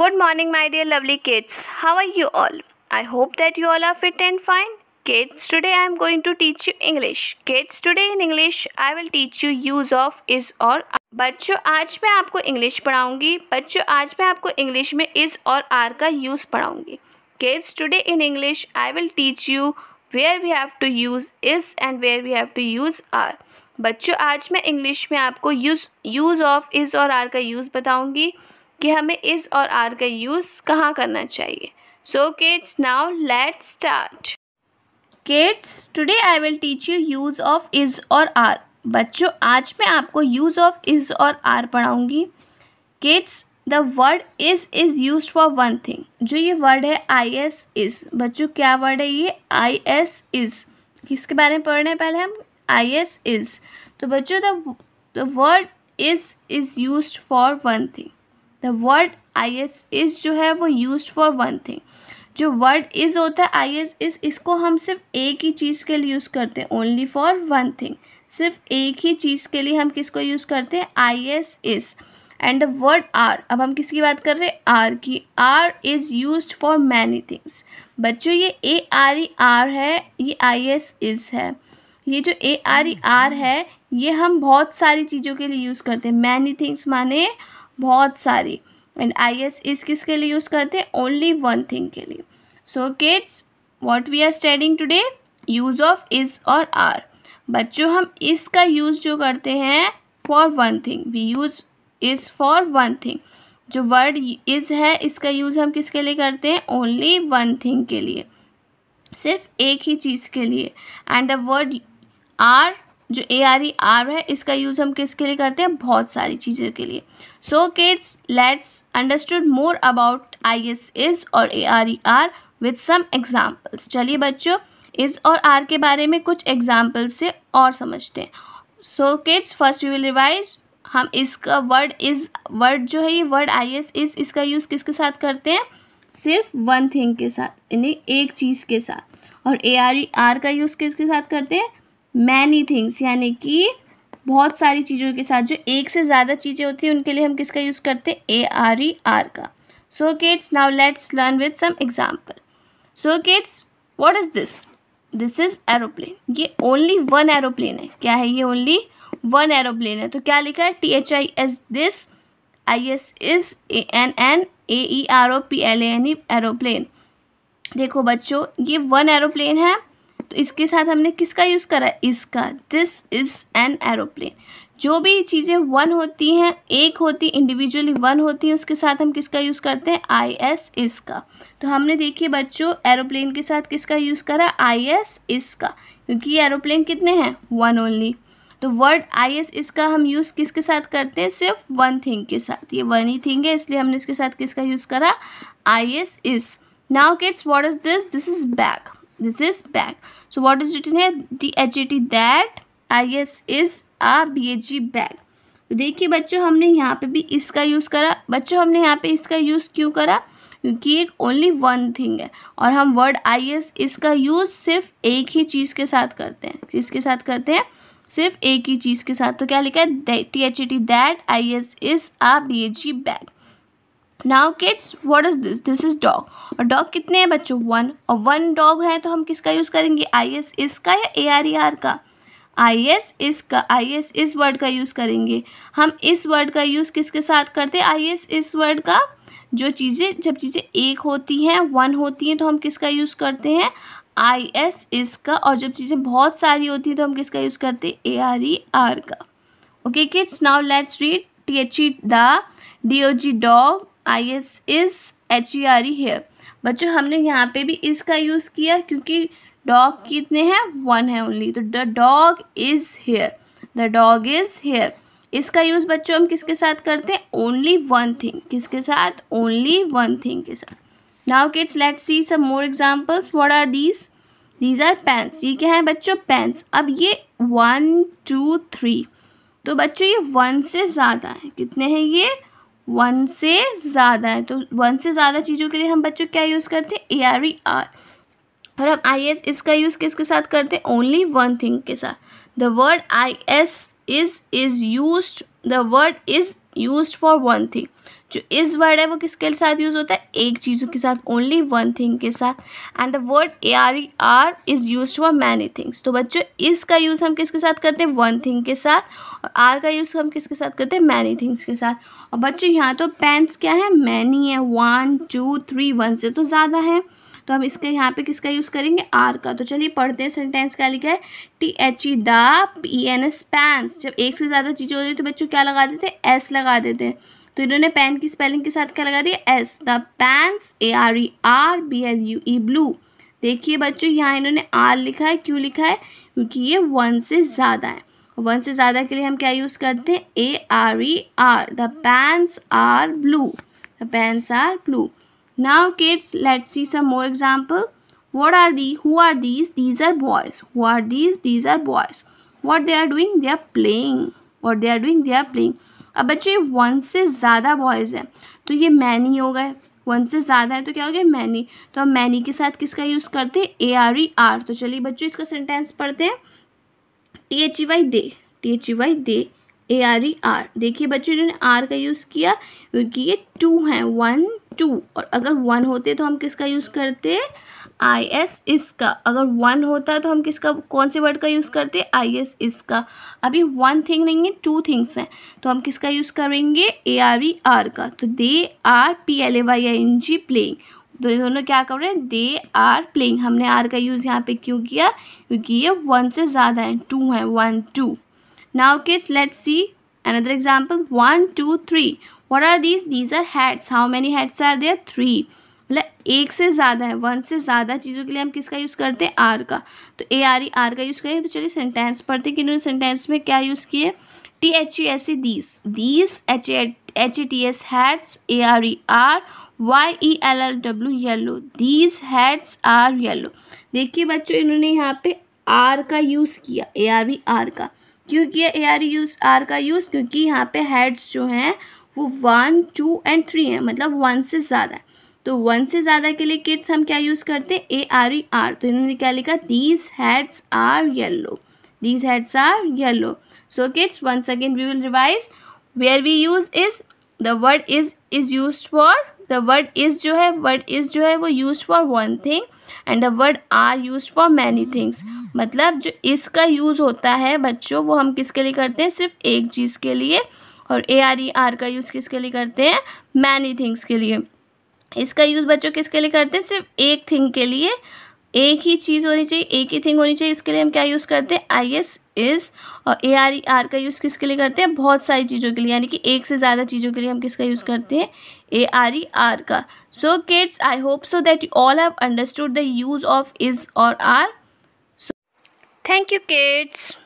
Good morning my dear lovely kids how are you all I hope that you all are fit and fine kids today I am going to teach you English kids today in English I will teach you use of is और बच्चों आज मैं आपको English पढ़ाऊंगी बच्चों आज मैं आपको English में इज और आर का यूज़ पढ़ाऊंगी kids today in English I will teach you where we have to use is and where we have to use are बच्चों आज मैं इंग्लिश में आपको यूज़ यूज़ ऑफ इज़ और आर का यूज़ बताऊँगी कि हमें इज़ और आर का यूज़ कहाँ करना चाहिए so kids now let start kids today I will teach you use of is और आर बच्चों आज मैं आपको यूज़ ऑफ इज़ और आर पढ़ाऊँगी kids the word is is use for one thing जो ये वर्ड है आई एस इज़ बच्चों क्या वर्ड है ये आई एस इज़ किसके बारे में पढ़ रहे हैं पहले हम आई एस इज़ तो बच्चों the word is is use for one thing the word I S is जो है वो यूज फॉर वन थिंग जो वर्ड इज़ होता है आई एस इज़ इसको हम सिर्फ एक ही चीज़ के लिए यूज़ करते हैं ओनली फॉर वन थिंग सिर्फ एक ही चीज़ के लिए हम किसको यूज़ करते हैं I S is and the word are अब हम किसकी बात कर रहे हैं आर की are is use for many things बच्चों ये ए आर ई आर है ये आई एस इज़ है ये जो ए आर ई आर है ये हम बहुत सारी चीज़ों के लिए यूज़ करते हैं मैनी थिंग्स माने बहुत सारी एंड आई एस इस किसके लिए यूज़ करते हैं ओनली वन थिंग के लिए so kids what we are studying today use of is और आर बच्चों हम इसका यूज़ जो करते हैं for one thing we use is for one thing जो वर्ड इज़ है इसका यूज़ हम किसके लिए करते हैं ओनली वन थिंग के लिए सिर्फ एक ही चीज़ के लिए एंड द वर्ड आर जो ए आर ई आर है इसका यूज़ हम किसके लिए करते हैं बहुत सारी चीज़ों के लिए so kids let's understood more about I S is और A R E are with some examples चलिए बच्चों इज़ और आर के बारे में कुछ एग्जाम्पल्स से और समझते हैं so kids first we will revise हम इसका वर्ड इज़ वर्ड जो है ये वर्ड आई एस इज़ इसका यूज़ किसके साथ करते हैं सिर्फ वन थिंग के साथ यानी एक चीज़ के साथ और ए आर ई आर का यूज़ किसके साथ करते हैं मैनी थिंग्स यानी कि बहुत सारी चीज़ों के साथ जो एक से ज़्यादा चीज़ें होती हैं उनके लिए हम किसका यूज़ करते हैं ए आर ई आर का so kids now let's learn with some example so kids what is this this is aeroplane ये ओनली वन एरोप्लेन है क्या है ये ओनली वन एरोप्लेन है तो क्या लिखा है T H I S this I S is A N an A E R O P L N E aeroplane देखो बच्चों ये वन एरोप्लेन है तो इसके साथ हमने किसका यूज़ करा इसका दिस इज़ एन एरोप्लेन जो भी चीज़ें वन होती हैं एक होती इंडिविजुअली वन होती हैं उसके साथ हम किसका यूज़ करते हैं आई एस इसका तो हमने देखिए बच्चों एरोप्लेन के साथ किसका यूज़ करा आई एस इसका क्योंकि एरोप्लेन कितने हैं वन ओनली तो वर्ड आई एस इसका हम यूज़ किसके साथ करते हैं सिर्फ वन थिंग के साथ ये वन ही थिंग है इसलिए हमने इसके साथ किसका यूज़ करा I S is now kids what is this this is bag this is bag so what is written here the adjective that i s is a bag bag तो देखिए बच्चों हमने यहाँ पे भी इसका यूज़ करा बच्चों हमने यहाँ पे इसका यूज़ क्यों करा क्योंकि एक ओनली वन थिंग है और हम वर्ड आई एस इसका यूज़ सिर्फ एक ही चीज़ के साथ करते हैं किसके साथ करते हैं सिर्फ एक ही चीज़ के साथ तो क्या लिखा है T H E T that I S is a B A G bag now kids what is this this is dog और डॉग कितने हैं बच्चों वन और वन डॉग है तो हम किसका यूज़ करेंगे आई एस e इस का या ए आर ई आर का आई एस इस का आई एस इस वर्ड का यूज़ करेंगे हम इस वर्ड का यूज़ किसके साथ करते हैं आई एस इस वर्ड का जो चीज़ें जब चीज़ें एक होती हैं वन होती हैं तो हम किसका यूज़ करते हैं आई एस इस का और जब चीज़ें बहुत सारी होती हैं तो हम किसका यूज़ करते हैं ए आर ई आर का okay kids now let's read T H E the D O G dog I S is H E R E here बच्चों हमने यहाँ पे भी इसका यूज़ किया क्योंकि डॉग कितने हैं वन है ओनली तो the dog is here the dog is here इसका यूज़ बच्चों हम किसके साथ करते हैं ओनली वन थिंग किसके साथ ओनली वन थिंग के साथ now kids let see some more examples what are these these are pens ये क्या है बच्चों पेंस अब ये वन टू थ्री तो बच्चों ये वन से ज़्यादा है कितने हैं ये वन से ज़्यादा है तो वन से ज़्यादा चीज़ों के लिए हम बच्चों क्या यूज़ करते हैं ए आर ई आर और हम आई एस इसका यूज़ किसके साथ करते हैं ओनली वन थिंग के साथ the word I S is is use the word is use for one thing जो इस वर्ड है वो किसके साथ यूज़ होता है एक चीज़ों के साथ ओनली वन थिंग के साथ and the word A R E are is use for many things तो बच्चों इस का यूज़ हम किसके साथ करते हैं वन थिंग के साथ और आर का यूज़ हम किसके साथ करते हैं मैनी थिंग्स के साथ और बच्चों यहाँ तो पेन्स क्या है मैनी है वन टू थ्री वन से तो ज़्यादा है तो हम इसके यहाँ पे किसका यूज़ करेंगे आर का तो चलिए पढ़ते हैं सेंटेंस क्या लिखा है T H E the P N S pens जब एक से ज़्यादा चीज़ें होती है तो बच्चों क्या लगा देते हैं एस लगा देते हैं तो इन्होंने पेन की स्पेलिंग के साथ क्या लगा दिया S the pens A R E are B L U E blue देखिए बच्चों यहाँ इन्होंने आर लिखा है क्यों लिखा है क्योंकि ये वन से ज़्यादा है वन से ज़्यादा के लिए हम क्या यूज़ करते हैं A R E are the pens are blue the pens are blue Now kids, let's see some more example. What are the Who are these? These are boys. Who are these? These are boys. What they are doing? They are playing. What they are doing? They are playing. अब बच्चे one से ज़्यादा boys हैं तो ये many हो गए one से ज़्यादा है तो क्या हो गया मैनी तो हम मैनी के साथ किसका यूज़ करते हैं ए आर ई आर तो चलिए बच्चों इसका सेंटेंस पढ़ते हैं T H E Y they T H E Y they A R E are देखिए बच्चों इन्होंने आर का यूज़ किया क्योंकि ये टू हैं वन टू और अगर वन होते तो हम किसका यूज़ करते आई एस इसका अगर वन होता तो हम किसका कौन से वर्ड का यूज़ करते आई एस इसका अभी वन थिंग नहीं है टू थिंग्स हैं तो हम किसका यूज़ करेंगे ए आर ई आर का तो they are P L A Y N G playing तो दोनों क्या कर रहे हैं दे आर प्लेइंग हमने आर का यूज़ यहाँ पे क्यों किया क्योंकि ये वन से ज़्यादा हैं टू हैं one two now kids let's see another example one two three what are these these are heads how many heads are there three मतलब एक से ज़्यादा है वन से ज़्यादा चीज़ों के लिए हम किसका यूज़ करते हैं आर का तो ए आर ई आर का यूज़ करेंगे तो चलिए सेंटेंस पढ़ते हैं कि इन्होंने सेंटेंस में क्या यूज़ किए T H E S E these these H H E T S heads A R E are Y E L L W yellow these heads are yellow देखिए बच्चों इन्होंने यहाँ पे आर का यूज़ किया ए आर ई आर का क्यों किया ए आर यूज़ आर का यूज़ क्योंकि यहाँ पे हेड्स जो हैं वो वन टू एंड थ्री है मतलब वन से ज़्यादा है तो वन से ज़्यादा के लिए किड्स हम क्या यूज़ करते हैं ए आर ई आर तो इन्होंने क्या लिखा these heads are yellow these heads are yellow so kids one second we will revise where we use is the word is is use for the word is जो है word is जो है वो use for one thing and the word are use for many things मतलब जो इसका use होता है बच्चों वो हम किसके लिए करते हैं सिर्फ एक चीज़ के लिए और ए आर ई आर का यूज़ किसके लिए करते हैं मैनी थिंग्स के लिए इसका यूज़ बच्चों किसके लिए करते हैं सिर्फ एक थिंग के लिए एक ही चीज़ होनी चाहिए एक ही थिंग होनी चाहिए इसके लिए हम क्या यूज़ करते हैं आई एस इज़ और ए आर ई आर का यूज़ किसके लिए करते हैं बहुत सारी चीज़ों के लिए यानी कि एक से ज़्यादा चीज़ों के लिए हम किसका यूज़ करते हैं ए आर ई आर का so kids I hope so that you all have understood the use of is और are so thank you kids